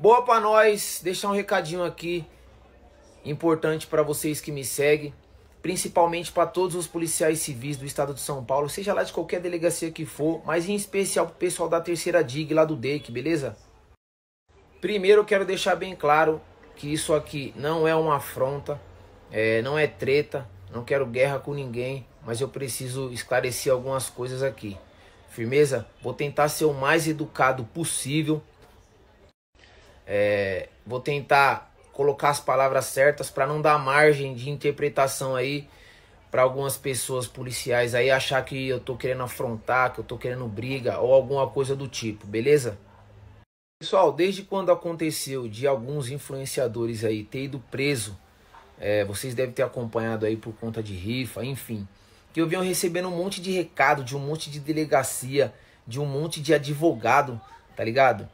Boa para nós, deixar um recadinho aqui importante para vocês que me seguem, principalmente para todos os policiais civis do estado de São Paulo, seja lá de qualquer delegacia que for, mas em especial pro pessoal da terceira DIG lá do DEIC, beleza? Primeiro eu quero deixar bem claro que isso aqui não é uma afronta, é, não é treta, não quero guerra com ninguém, mas eu preciso esclarecer algumas coisas aqui. Firmeza? Vou tentar ser o mais educado possível é, vou tentar colocar as palavras certas para não dar margem de interpretação aí para algumas pessoas policiais aí achar que eu tô querendo afrontar, que eu tô querendo briga ou alguma coisa do tipo, beleza? Pessoal, desde quando aconteceu de alguns influenciadores aí ter ido preso, é, vocês devem ter acompanhado aí por conta de rifa, enfim, que eu venho recebendo um monte de recado de um monte de delegacia, de um monte de advogado, tá ligado?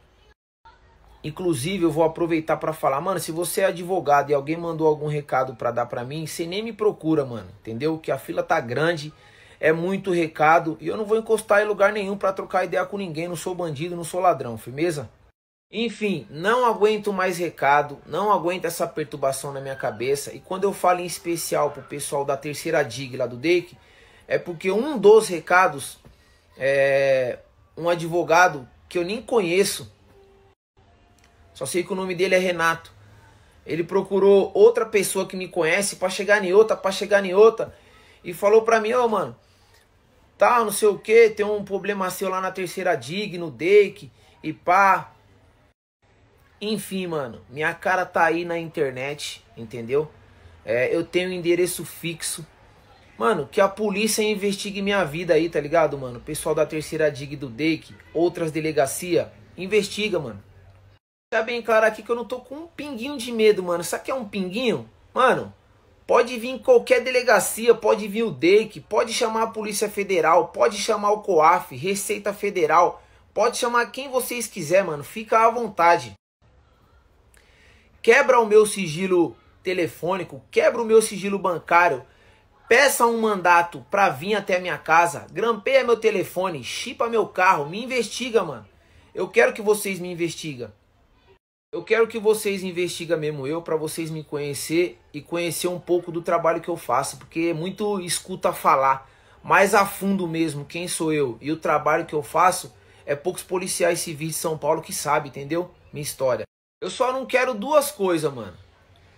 Inclusive, eu vou aproveitar para falar, mano, se você é advogado e alguém mandou algum recado para dar para mim, você nem me procura, mano, entendeu? Que a fila tá grande, é muito recado e eu não vou encostar em lugar nenhum para trocar ideia com ninguém, não sou bandido, não sou ladrão, firmeza? Enfim, não aguento mais recado, não aguento essa perturbação na minha cabeça e quando eu falo em especial pro pessoal da terceira dig lá do Dake, é porque um dos recados é um advogado que eu nem conheço só sei que o nome dele é Renato. Ele procurou outra pessoa que me conhece para chegar em outra, para chegar em outra. E falou pra mim, ó, oh, mano, tá, não sei o que, tem um problema seu lá na terceira dig, no Dake e pá. Enfim, mano, minha cara tá aí na internet, entendeu? É, eu tenho um endereço fixo. Mano, que a polícia investigue minha vida aí, tá ligado, mano? Pessoal da terceira dig do Dake, outras delegacia, investiga, mano. Tá bem claro aqui que eu não tô com um pinguinho de medo, mano. Isso aqui é um pinguinho? Mano, pode vir qualquer delegacia, pode vir o DEC, pode chamar a Polícia Federal, pode chamar o COAF, Receita Federal, pode chamar quem vocês quiser, mano. Fica à vontade. Quebra o meu sigilo telefônico, quebra o meu sigilo bancário, peça um mandato pra vir até a minha casa, grampeia meu telefone, chipa meu carro, me investiga, mano. Eu quero que vocês me investigam. Eu quero que vocês investigam mesmo eu para vocês me conhecer e conhecer um pouco do trabalho que eu faço, porque é muito escuta falar, mais a fundo mesmo quem sou eu e o trabalho que eu faço é poucos policiais civis de São Paulo que sabem, entendeu? Minha história. Eu só não quero duas coisas, mano.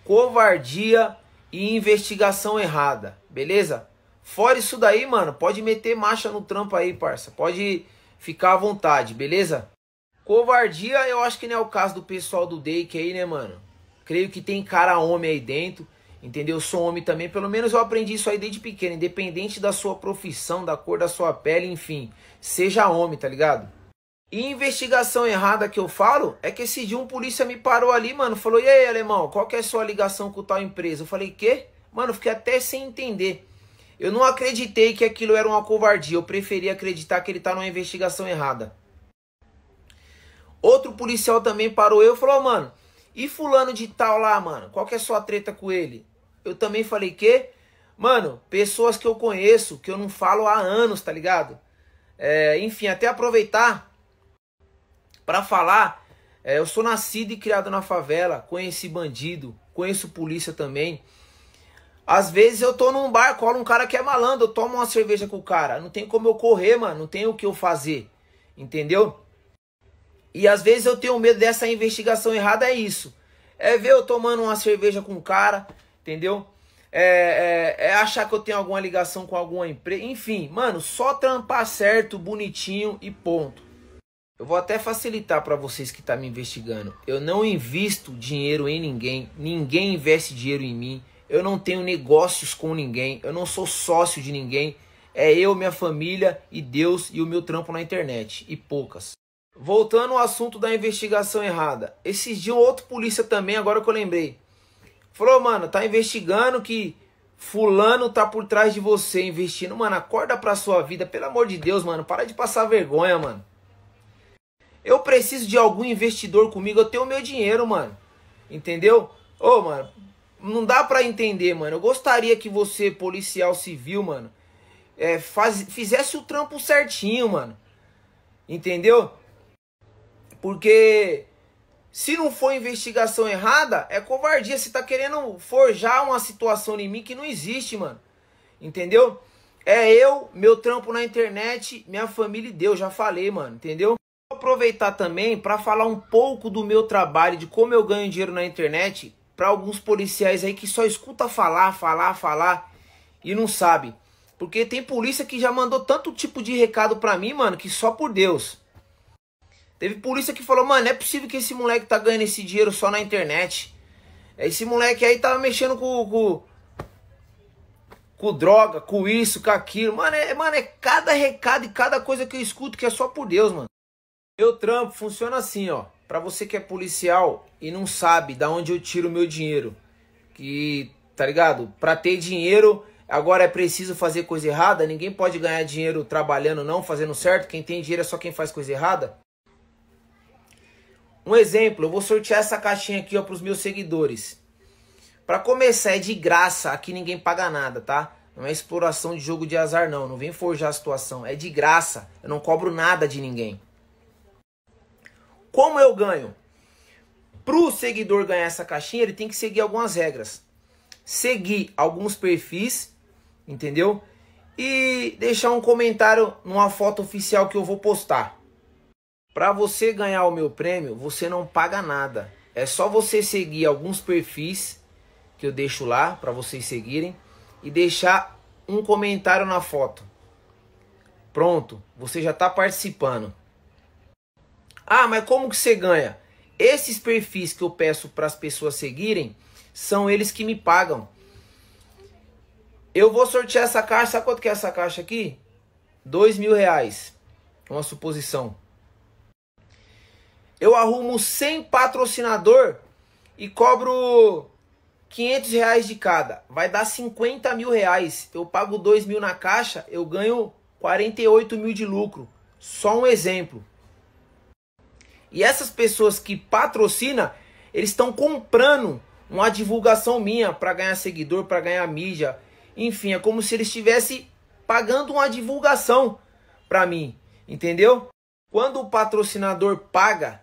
Covardia e investigação errada, beleza? Fora isso daí, mano, pode meter marcha no trampo aí, parça. Pode ficar à vontade, beleza? Covardia, eu acho que não é o caso do pessoal do Dake aí, né, mano? Creio que tem cara homem aí dentro, entendeu? sou homem também, pelo menos eu aprendi isso aí desde pequeno, independente da sua profissão, da cor da sua pele, enfim. Seja homem, tá ligado? E investigação errada que eu falo é que esse dia um polícia me parou ali, mano, falou: "E aí, alemão, qual que é a sua ligação com tal empresa?" Eu falei: "Quê?" Mano, fiquei até sem entender. Eu não acreditei que aquilo era uma covardia, eu preferi acreditar que ele tá numa investigação errada. Outro policial também parou eu e falou, oh, mano, e fulano de tal lá, mano? Qual que é a sua treta com ele? Eu também falei que, mano, pessoas que eu conheço, que eu não falo há anos, tá ligado? É, enfim, até aproveitar para falar, é, eu sou nascido e criado na favela, conheci bandido, conheço polícia também. Às vezes eu tô num bar, colo um cara que é malandro, eu tomo uma cerveja com o cara. Não tem como eu correr, mano, não tem o que eu fazer. Entendeu? E às vezes eu tenho medo dessa investigação errada, é isso. É ver eu tomando uma cerveja com um cara, entendeu? É, é, é, achar que eu tenho alguma ligação com alguma empresa. Enfim, mano, só trampar certo, bonitinho e ponto. Eu vou até facilitar para vocês que tá me investigando. Eu não invisto dinheiro em ninguém, ninguém investe dinheiro em mim. Eu não tenho negócios com ninguém, eu não sou sócio de ninguém. É eu, minha família e Deus e o meu trampo na internet e poucas. Voltando ao assunto da investigação errada. Esses dia um outro polícia também, agora que eu lembrei. Falou, mano, tá investigando que fulano tá por trás de você investindo. Mano, acorda pra sua vida, pelo amor de Deus, mano. Para de passar vergonha, mano. Eu preciso de algum investidor comigo, eu tenho meu dinheiro, mano. Entendeu? Ô, oh, mano, não dá pra entender, mano. Eu gostaria que você, policial civil, mano, é, faz, fizesse o trampo certinho, mano. Entendeu? Porque se não for investigação errada, é covardia. Você tá querendo forjar uma situação em mim que não existe, mano. Entendeu? É eu, meu trampo na internet, minha família e Deus, já falei, mano, entendeu? Vou aproveitar também para falar um pouco do meu trabalho, de como eu ganho dinheiro na internet, para alguns policiais aí que só escuta falar, falar, falar e não sabe. Porque tem polícia que já mandou tanto tipo de recado pra mim, mano, que só por Deus. Teve polícia que falou, mano, não é possível que esse moleque tá ganhando esse dinheiro só na internet. Esse moleque aí tava mexendo com, com, com droga, com isso, com aquilo. Mano é, mano, é cada recado e cada coisa que eu escuto que é só por Deus, mano. Meu trampo funciona assim, ó. Pra você que é policial e não sabe da onde eu tiro meu dinheiro. Que, tá ligado? Pra ter dinheiro, agora é preciso fazer coisa errada. Ninguém pode ganhar dinheiro trabalhando não, fazendo certo. Quem tem dinheiro é só quem faz coisa errada. Um exemplo, eu vou sortear essa caixinha aqui para os meus seguidores. Para começar, é de graça, aqui ninguém paga nada, tá? Não é exploração de jogo de azar, não. Não vem forjar a situação. É de graça. Eu não cobro nada de ninguém. Como eu ganho? Para o seguidor ganhar essa caixinha, ele tem que seguir algumas regras. Seguir alguns perfis, entendeu? E deixar um comentário numa foto oficial que eu vou postar. Para você ganhar o meu prêmio, você não paga nada. É só você seguir alguns perfis que eu deixo lá para vocês seguirem e deixar um comentário na foto. Pronto, você já está participando. Ah, mas como que você ganha? Esses perfis que eu peço para as pessoas seguirem são eles que me pagam. Eu vou sortear essa caixa. Sabe quanto que é essa caixa aqui? Dois mil reais. Uma suposição eu arrumo 100 patrocinador e cobro 500 reais de cada. Vai dar 50 mil reais. Eu pago 2 mil na caixa, eu ganho 48 mil de lucro. Só um exemplo. E essas pessoas que patrocina, eles estão comprando uma divulgação minha para ganhar seguidor, para ganhar mídia. Enfim, é como se eles estivessem pagando uma divulgação para mim, entendeu? Quando o patrocinador paga,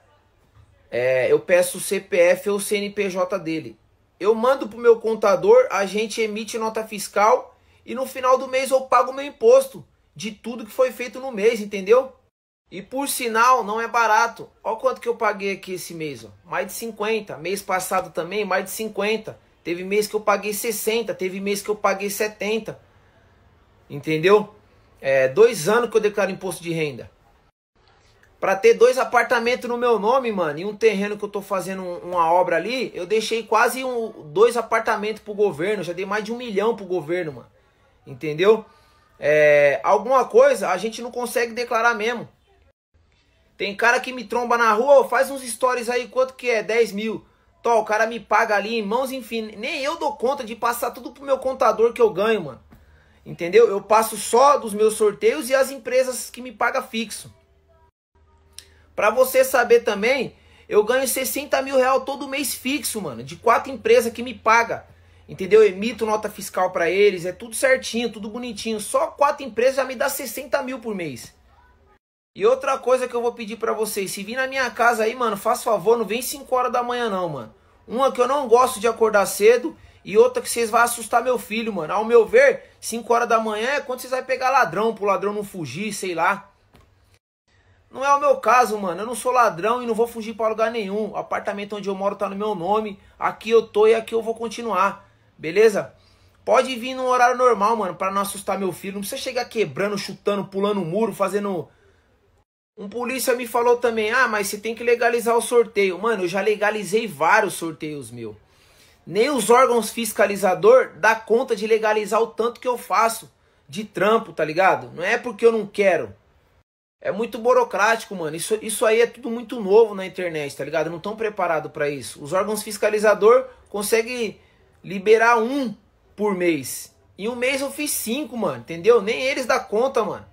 é, eu peço o CPF ou o CNPJ dele. Eu mando para o meu contador, a gente emite nota fiscal e no final do mês eu pago meu imposto de tudo que foi feito no mês, entendeu? E por sinal, não é barato. Olha quanto que eu paguei aqui esse mês, ó. mais de 50. Mês passado também, mais de 50. Teve mês que eu paguei 60, teve mês que eu paguei 70. Entendeu? É, dois anos que eu declaro imposto de renda para ter dois apartamentos no meu nome, mano, e um terreno que eu tô fazendo uma obra ali, eu deixei quase um, dois apartamentos pro governo, já dei mais de um milhão pro governo, mano. Entendeu? É, alguma coisa a gente não consegue declarar mesmo. Tem cara que me tromba na rua, oh, faz uns stories aí, quanto que é? 10 mil. Tó, o cara me paga ali em mãos, enfim. Nem eu dou conta de passar tudo pro meu contador que eu ganho, mano. Entendeu? Eu passo só dos meus sorteios e as empresas que me pagam fixo. Para você saber também, eu ganho 60 mil real todo mês fixo, mano, de quatro empresas que me pagam, Entendeu? Eu emito nota fiscal para eles, é tudo certinho, tudo bonitinho. Só quatro empresas já me dá 60 mil por mês. E outra coisa que eu vou pedir para vocês, se vir na minha casa aí, mano, faz favor, não vem 5 horas da manhã não, mano. Uma que eu não gosto de acordar cedo e outra que vocês vão assustar meu filho, mano. Ao meu ver, 5 horas da manhã é quando vocês vão pegar ladrão, pro ladrão não fugir, sei lá. Não é o meu caso, mano. Eu não sou ladrão e não vou fugir para lugar nenhum. O apartamento onde eu moro tá no meu nome. Aqui eu tô e aqui eu vou continuar. Beleza? Pode vir num horário normal, mano, para não assustar meu filho. Não precisa chegar quebrando, chutando, pulando o muro, fazendo. Um polícia me falou também: ah, mas você tem que legalizar o sorteio. Mano, eu já legalizei vários sorteios, meu. Nem os órgãos fiscalizador dá conta de legalizar o tanto que eu faço de trampo, tá ligado? Não é porque eu não quero. É muito burocrático, mano. Isso, isso aí é tudo muito novo na internet, tá ligado? Não estão preparados para isso. Os órgãos fiscalizador conseguem liberar um por mês. Em um mês eu fiz cinco, mano, entendeu? Nem eles dá conta, mano.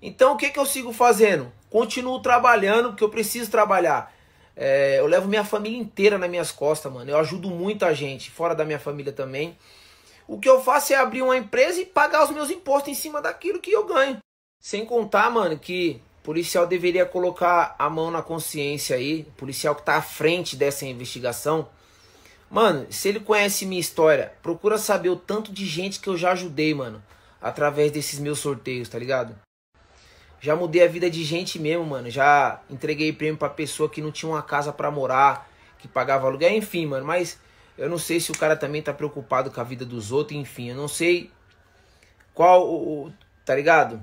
Então o que, que eu sigo fazendo? Continuo trabalhando, porque eu preciso trabalhar. É, eu levo minha família inteira nas minhas costas, mano. Eu ajudo muita gente, fora da minha família também. O que eu faço é abrir uma empresa e pagar os meus impostos em cima daquilo que eu ganho. Sem contar, mano, que policial deveria colocar a mão na consciência aí, policial que tá à frente dessa investigação. Mano, se ele conhece minha história, procura saber o tanto de gente que eu já ajudei, mano, através desses meus sorteios, tá ligado? Já mudei a vida de gente mesmo, mano. Já entreguei prêmio pra pessoa que não tinha uma casa para morar, que pagava aluguel, enfim, mano. Mas eu não sei se o cara também tá preocupado com a vida dos outros, enfim. Eu não sei qual o. tá ligado?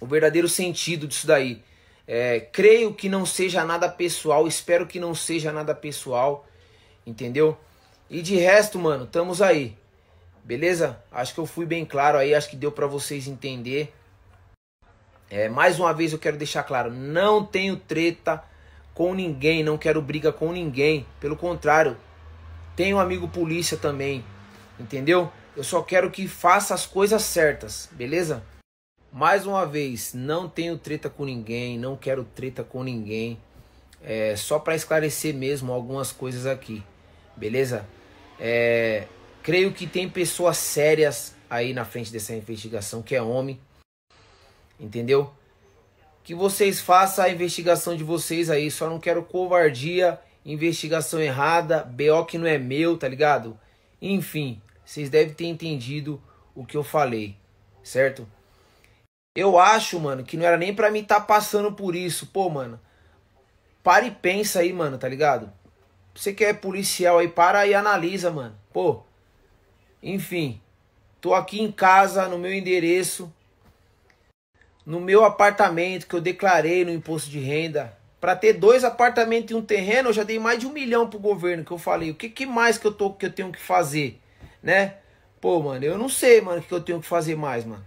o verdadeiro sentido disso daí. É, creio que não seja nada pessoal, espero que não seja nada pessoal, entendeu? E de resto, mano, estamos aí. Beleza? Acho que eu fui bem claro aí, acho que deu para vocês entender. É, mais uma vez eu quero deixar claro, não tenho treta com ninguém, não quero briga com ninguém. Pelo contrário, tenho amigo polícia também, entendeu? Eu só quero que faça as coisas certas, beleza? Mais uma vez, não tenho treta com ninguém, não quero treta com ninguém. É só para esclarecer mesmo algumas coisas aqui, beleza? É, creio que tem pessoas sérias aí na frente dessa investigação que é homem, entendeu? Que vocês façam a investigação de vocês aí, só não quero covardia, investigação errada, BO que não é meu, tá ligado? Enfim, vocês devem ter entendido o que eu falei, certo? Eu acho, mano, que não era nem pra mim estar tá passando por isso. Pô, mano, para e pensa aí, mano, tá ligado? Você que é policial aí, para e analisa, mano. Pô, enfim, tô aqui em casa, no meu endereço, no meu apartamento que eu declarei no imposto de renda. Para ter dois apartamentos e um terreno, eu já dei mais de um milhão pro governo que eu falei. O que, que mais que eu, tô, que eu tenho que fazer, né? Pô, mano, eu não sei, mano, o que eu tenho que fazer mais, mano.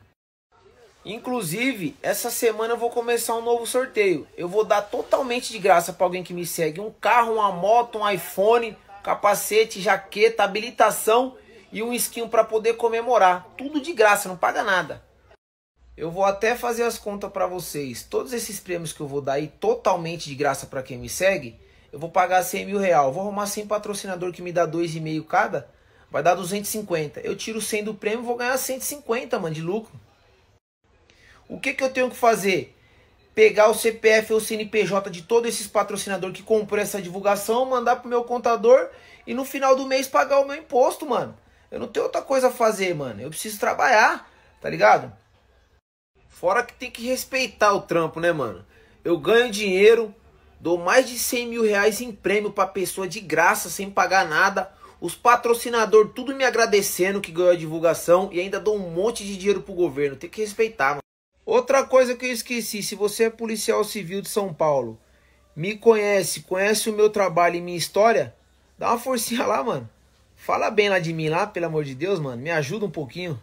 Inclusive, essa semana eu vou começar um novo sorteio. Eu vou dar totalmente de graça para alguém que me segue um carro, uma moto, um iPhone, capacete, jaqueta, habilitação e um esquinho para poder comemorar. Tudo de graça, não paga nada. Eu vou até fazer as contas para vocês. Todos esses prêmios que eu vou dar aí totalmente de graça para quem me segue, eu vou pagar 100 mil real. Vou arrumar 100 patrocinador que me dá 2,5 cada, vai dar 250. Eu tiro 100 do prêmio, vou ganhar 150, mano, de lucro. O que, que eu tenho que fazer? Pegar o CPF ou o CNPJ de todos esses patrocinadores que comprou essa divulgação, mandar pro meu contador e no final do mês pagar o meu imposto, mano. Eu não tenho outra coisa a fazer, mano. Eu preciso trabalhar, tá ligado? Fora que tem que respeitar o trampo, né, mano? Eu ganho dinheiro, dou mais de 100 mil reais em prêmio pra pessoa de graça, sem pagar nada. Os patrocinadores tudo me agradecendo que ganhou a divulgação e ainda dou um monte de dinheiro pro governo. Tem que respeitar, mano. Outra coisa que eu esqueci, se você é policial civil de São Paulo, me conhece, conhece o meu trabalho e minha história, dá uma forcinha lá, mano. Fala bem lá de mim lá, pelo amor de Deus, mano. Me ajuda um pouquinho.